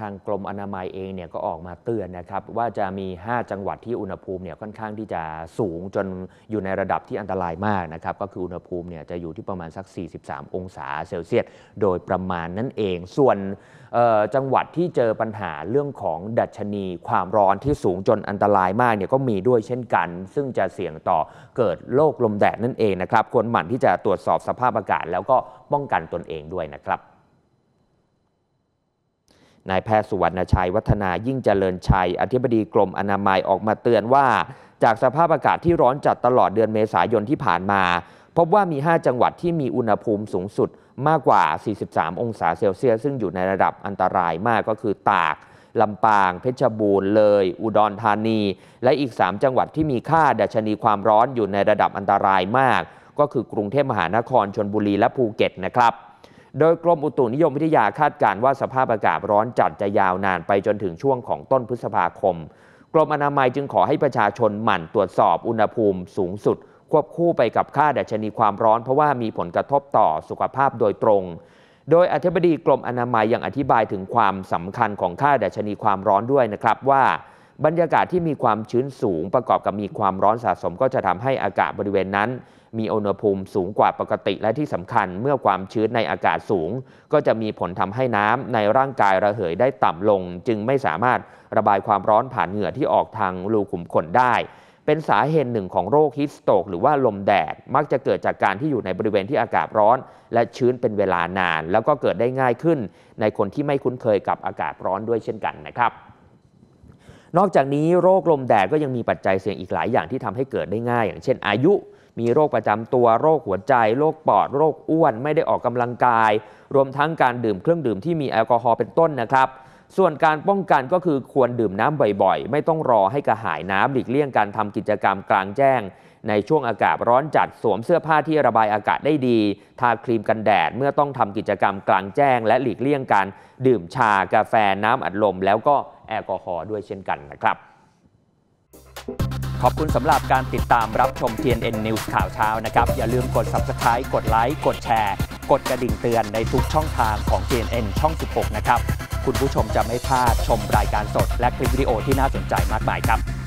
ทางกรมอนามัยเองเนี่ยก็ออกมาเตือนนะครับว่าจะมี 5 จังหวัดที่อุณหภูมิเนี่ยค่อนข้างที่จะสูงจนอยู่ในระดับที่อันตรายมากนะครับก็คืออุณหภูมิเนี่ยจะอยู่ที่ประมาณสัก 43 องศาเซลเซียส โดยประมาณนั่นเอง ส่วนจังหวัดที่เจอปัญหาเรื่องของดัชนีความร้อนที่สูงจนอันตรายมากเนี่ยก็มีด้วยเช่นกันซึ่งจะเสี่ยงต่อเกิดโรคลมแดดนั่นเองนะครับควรหมั่นที่จะตรวจสอบสภาพอากาศ แล้วก็ป้องกันตนเองด้วยนะครับนายแพทย์สุวรรณชัย วัฒนายิ่งเจริญชัย อธิบดีกรมอนามัยออกมาเตือนว่า จากสภาพอากาศที่ร้อนจัดตลอดเดือนเมษายนที่ผ่านมา พบว่ามี 5 จังหวัดที่มีอุณหภูมิสูงสุดมากกว่า 43 องศาเซลเซียสซึ่งอยู่ในระดับอันตรายมากก็คือตาก ลำปาง เพชรบูรณ์เลย อุดรธานี และอีก 3 จังหวัดที่มีค่าดัชนีความร้อนอยู่ในระดับอันตรายมาก ก็คือกรุงเทพมหานครชนบุรีและภูเก็ตนะครับโดยกรมอุตุนิยมวิทยาคาดการณ์ว่าสภาพอากาศร้อนจัดจะยาวนานไปจนถึงช่วงของต้นพฤษภาคม กรมอนามัยจึงขอให้ประชาชนหมั่นตรวจสอบอุณหภูมิสูงสุด ควบคู่ไปกับค่าดัชนีความร้อน เพราะว่ามีผลกระทบต่อสุขภาพโดยตรง โดยอธิบดีกรมอนามัยยังอธิบายถึงความสำคัญของค่าดัชนีความร้อนด้วยนะครับ ว่าบรรยากาศที่มีความชื้นสูง ประกอบกับมีความร้อนสะสมก็จะทำให้อากาศบริเวณนั้นมีอุณหภูมิสูงกว่าปกติและที่สำคัญเมื่อความชื้นในอากาศสูง ก็จะมีผลทำให้น้ำในร่างกายระเหยได้ต่ำลง จึงไม่สามารถระบายความร้อนผ่านเหงื่อที่ออกทางรูขุมขนได้ เป็นสาเหตุหนึ่งของโรคฮิสโตกหรือว่าลมแดดมักจะเกิดจากการที่อยู่ในบริเวณที่อากาศร้อน และชื้นเป็นเวลานาน แล้วก็เกิดได้ง่ายขึ้นในคนที่ไม่คุ้นเคยกับอากาศร้อนด้วยเช่นกันนะครับ นอกจากนี้โรคลมแดดก็ยังมีปัจจัยเสี่ยงอีกหลาย อย่างที่ทำให้เกิดได้ง่าย อย่างเช่นอายุมีโรคประจำตัวโรคหัวใจโรคปอด โรคอ้วนไม่ได้ออกกำลังกาย รวมทั้งการดื่มเครื่องดื่มที่มีแอลกอฮอล์เป็นต้นนะครับ ส่วนการป้องกันก็คือควรดื่มน้ำบ่อยๆ ไม่ต้องรอให้กระหายน้ำหลีกเลี่ยงการทำกิจกรรมกลางแจ้ง ในช่วงอากาศร้อนจัดสวมเสื้อผ้าที่ระบายอากาศได้ดี ทาครีมกันแดดเมื่อต้องทำกิจกรรมกลางแจ้ง และหลีกเลี่ยงการดื่มชากาแฟน้ำอัดลมแล้วก็แอลกอฮอล์ด้วยเช่นกันนะครับขอบคุณสำหรับการติดตามรับชม TNN News ข่าวเช้านะครับ อย่าลืมกด Subscribe กดไลค์ กดแชร์ กดกระดิ่งเตือนในทุกช่องทางของ TNN ช่อง 16 นะครับ คุณผู้ชมจะไม่พลาดชมรายการสด และคลิปวิดีโอที่น่าสนใจมากมายครับ